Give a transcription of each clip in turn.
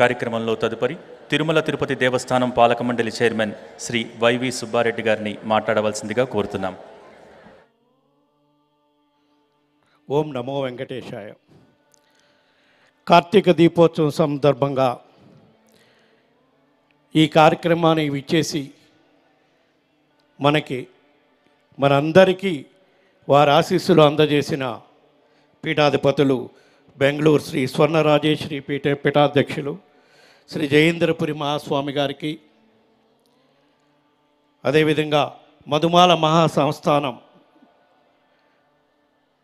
కార్యక్రమంలో తదుపరి తిరుమల తిరుపతి దేవస్థానం పాలక మండలి చైర్మన్ శ్రీ వైవి సుబ్బారెడ్డి గారిని మాట్లాడవలసిందిగా కోరుతున్నాం ఓం నమో వెంకటేశాయ కార్తీక దీపోత్సవం సందర్భంగా ఈ కార్యక్రమాన్ని విచ్చేసి మనకి మనందరికీ వారి ఆశీస్సులు అందజేసిన పీఠాధిపతులు బెంగళూరు శ్రీ స్వర్ణ పీఠ పీఠాధ్యక్షులు శ్రీ జయేంద్రపురి మహాస్వామి గారికి అదేవిధంగా మధుమాల మహాసంస్థానం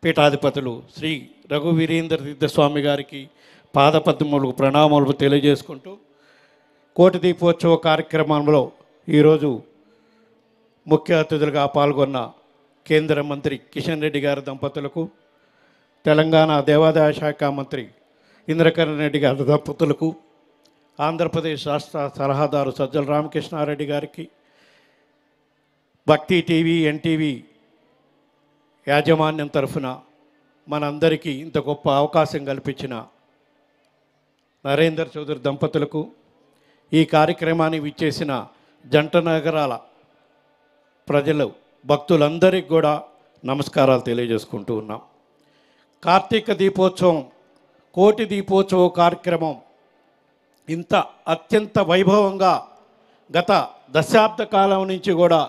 పీఠాధిపతులు శ్రీ రఘువీరేంద్ర తీర్థస్వామి గారికి పాదపద్మలకు ప్రణామాలు తెలియజేసుకుంటూ కోటి దీపోత్సవ కార్యక్రమంలో ఈరోజు ముఖ్య అతిథులుగా పాల్గొన్న కేంద్ర మంత్రి కిషన్ రెడ్డి గారి దంపతులకు తెలంగాణ దేవాదాయ శాఖ మంత్రి ఇంద్రకరణ్ రెడ్డి గారి దంపతులకు ఆంధ్రప్రదేశ్ రాష్ట్ర సలహాదారు సజ్జల రామకృష్ణారెడ్డి గారికి భక్తి టీవీ ఎన్టీవీ యాజమాన్యం తరఫున మనందరికీ ఇంత గొప్ప అవకాశం కల్పించిన నరేందర్ చౌదరి దంపతులకు ఈ కార్యక్రమాన్ని విచ్చేసిన జంట నగరాల ప్రజలు భక్తులందరికీ కూడా నమస్కారాలు తెలియజేసుకుంటూ ఉన్నాం కార్తీక దీపోత్సవం కోటి దీపోత్సవ కార్యక్రమం ఇంత అత్యంత వైభవంగా గత దశాబ్ద కాలం నుంచి కూడా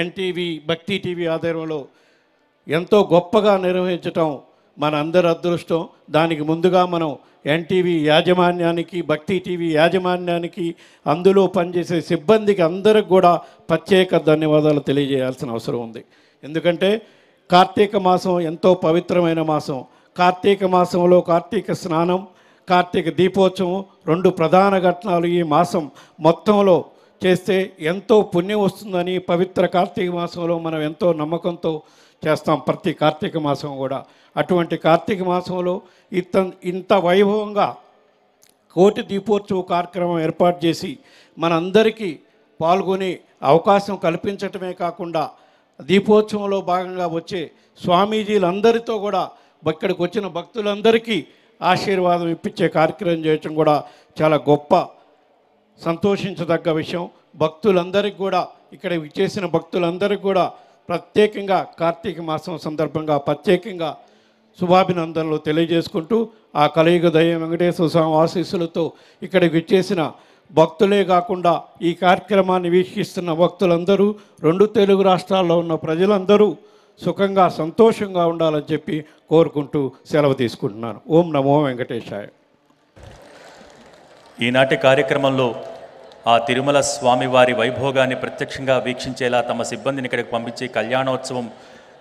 ఎన్టీవీ భక్తి టీవీ ఆధ్వర్యంలో ఎంతో గొప్పగా నిర్వహించటం మన అందరి అదృష్టం దానికి ముందుగా మనం ఎన్టీవీ యాజమాన్యానికి భక్తి టీవీ యాజమాన్యానికి అందులో పనిచేసే సిబ్బందికి అందరికి కూడా ప్రత్యేక ధన్యవాదాలు తెలియజేయాల్సిన అవసరం ఉంది ఎందుకంటే కార్తీక మాసం ఎంతో పవిత్రమైన మాసం కార్తీక మాసంలో కార్తీక స్నానం కార్తీక దీపోత్సవం రెండు ప్రధాన ఘటనలు ఈ మాసం మొత్తంలో చేస్తే ఎంతో పుణ్యం వస్తుందని పవిత్ర కార్తీక మాసంలో మనం ఎంతో నమ్మకంతో చేస్తాం ప్రతి కార్తీక మాసం కూడా అటువంటి కార్తీక మాసంలో ఇంత ఇంత వైభవంగా కోటి దీపోత్సవ కార్యక్రమం ఏర్పాటు చేసి మనందరికీ పాల్గొనే అవకాశం కల్పించటమే కాకుండా దీపోత్సవంలో భాగంగా వచ్చే స్వామీజీలందరితో కూడా ఇక్కడికి వచ్చిన భక్తులందరికీ ఆశీర్వాదం ఇప్పించే కార్యక్రమం చేయటం కూడా చాలా గొప్ప సంతోషించదగ్గ విషయం భక్తులందరికీ కూడా ఇక్కడ చేసిన భక్తులందరికీ కూడా ప్రత్యేకంగా కార్తీక మాసం సందర్భంగా ప్రత్యేకంగా శుభాభినందనలు తెలియజేసుకుంటూ ఆ కలియుగ దయ వెంకటేశ్వర స్వామి ఆశీస్సులతో ఇక్కడికి విచ్చేసిన భక్తులే కాకుండా ఈ కార్యక్రమాన్ని వీక్షిస్తున్న భక్తులందరూ రెండు తెలుగు రాష్ట్రాల్లో ఉన్న ప్రజలందరూ సుఖంగా సంతోషంగా ఉండాలని చెప్పి కోరుకుంటూ సెలవు తీసుకుంటున్నాను ఓం నమో వెంకటేశాయ ఈనాటి కార్యక్రమంలో ఆ తిరుమల స్వామివారి వైభోగాన్ని ప్రత్యక్షంగా వీక్షించేలా తమ సిబ్బందిని ఇక్కడికి పంపించి కళ్యాణోత్సవం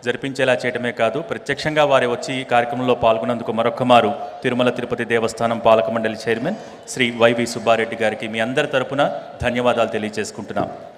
జరిపించేలా చేయటమే కాదు ప్రత్యక్షంగా వారి వచ్చి ఈ కార్యక్రమంలో పాల్గొన్నందుకు మరొకమారు తిరుమల తిరుపతి దేవస్థానం పాలక మండలి చైర్మన్ శ్రీ వైవి సుబ్బారెడ్డి గారికి మీ అందరి తరపున ధన్యవాదాలు తెలియజేసుకుంటున్నాం